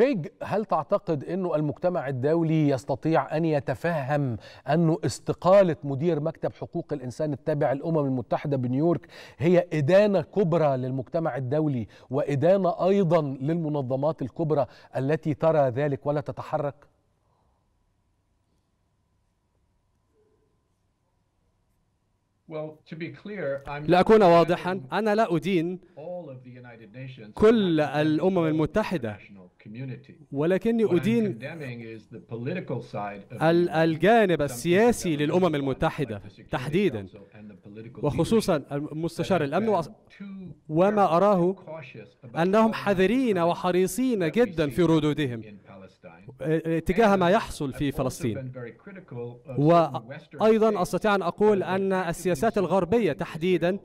كريج هل تعتقد أنه المجتمع الدولي يستطيع أن يتفهم أنه استقالة مدير مكتب حقوق الإنسان التابع للامم المتحدة بنيويورك هي إدانة كبرى للمجتمع الدولي وإدانة أيضا للمنظمات الكبرى التي ترى ذلك ولا تتحرك؟ لأكون واضحا أنا لا أدين كل الأمم المتحدة ولكني أدين الجانب السياسي للأمم المتحدة تحديدا وخصوصا مستشار الأمن وما أراه أنهم حذرين وحريصين جدا في ردودهم اتجاه ما يحصل في فلسطين وأيضا أستطيع أن أقول أن السياسات الغربية تحديدا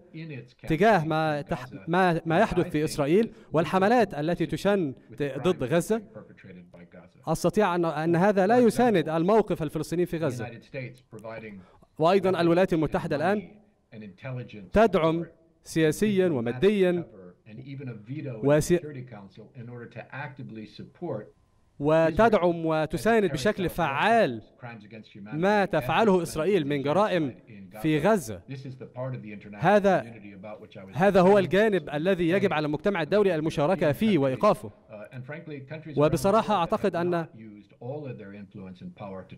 تجاه ما, تح ما, ما يحدث في إسرائيل والحملات التي تشن ضد غزة أستطيع أن, أن هذا لا يساند الموقف الفلسطيني في غزة وأيضا الولايات المتحدة الآن تدعم سياسيا وماديا وتدعم وتساند بشكل فعال ما تفعله إسرائيل من جرائم في غزة هذا هذا هو الجانب الذي يجب على المجتمع الدولي المشاركة فيه وإيقافه uh, وبصراحة أعتقد أن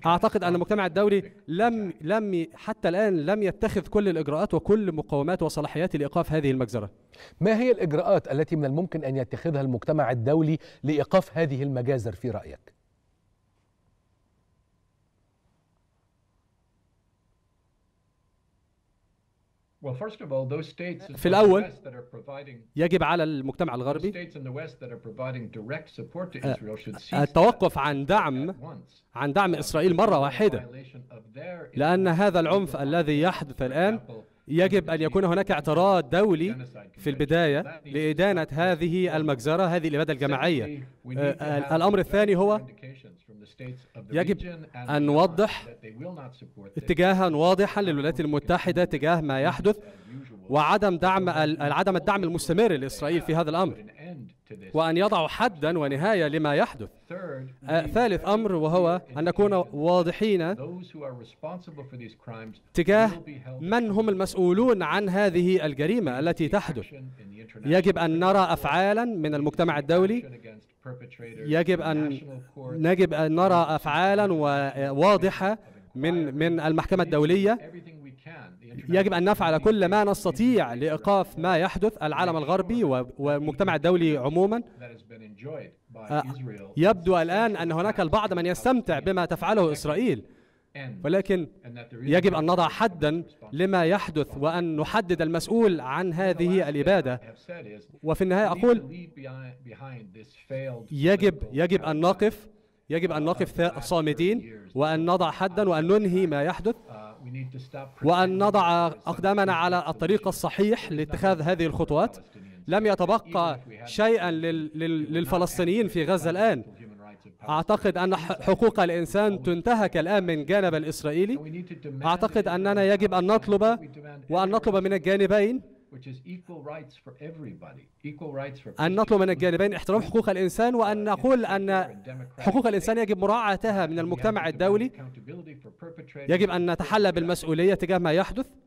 اعتقد ان المجتمع الدولي لم لم حتى الان لم يتخذ كل الاجراءات وكل مقومات وصلاحيات لايقاف هذه المجزره. ما هي الاجراءات التي من الممكن ان يتخذها المجتمع الدولي لايقاف هذه المجازر في رايك؟ في الأول يجب على المجتمع الغربي التوقف آه، آه، عن دعم عن دعم um, إسرائيل مرة واحدة لأن هذا العنف الذي يحدث الآن يجب أن يكون هناك اعتراض دولي في البداية لإدانة هذه المجزرة هذه الإبادة الجماعية آه، الأمر الثاني هو يجب أن نوضح اتجاها واضحا للولايات المتحدة تجاه ما يحدث وعدم دعم عدم الدعم المستمر لإسرائيل في هذا الأمر وأن يضعوا حدا ونهاية لما يحدث آه، ثالث أمر وهو أن نكون واضحين تجاه من هم المسؤولون عن هذه الجريمة التي تحدث يجب أن نرى أفعالا من المجتمع الدولي يجب أن نجب أن نرى أفعالا واضحة من من المحكمة الدولية يجب أن نفعل كل ما نستطيع لإيقاف ما يحدث العالم الغربي والمجتمع الدولي عموما آه، يبدو الآن أن هناك البعض من يستمتع بما تفعله إسرائيل ولكن يجب أن نضع حدا لما يحدث وأن نحدد المسؤول عن هذه الإبادة وفي النهاية أقول يجب يجب أن نقف يجب أن نقف uh, صامدين وأن نضع حدا وأن ننهي ما يحدث uh, وأن نضع أقدامنا على الطريق الصحيح لاتخاذ هذه الخطوات لم يتبقى شيئا للفلسطينيين في غزة الآن أعتقد أن حقوق الإنسان تنتهك الآن من جانب الإسرائيلي أعتقد أننا يجب أن نطلب وأن نطلب من الجانبين أن نطلب من الجانبين احترام حقوق الإنسان وأن نقول أن حقوق الإنسان يجب مراعاتها من المجتمع الدولي يجب أن نتحلى بالمسؤولية تجاه ما يحدث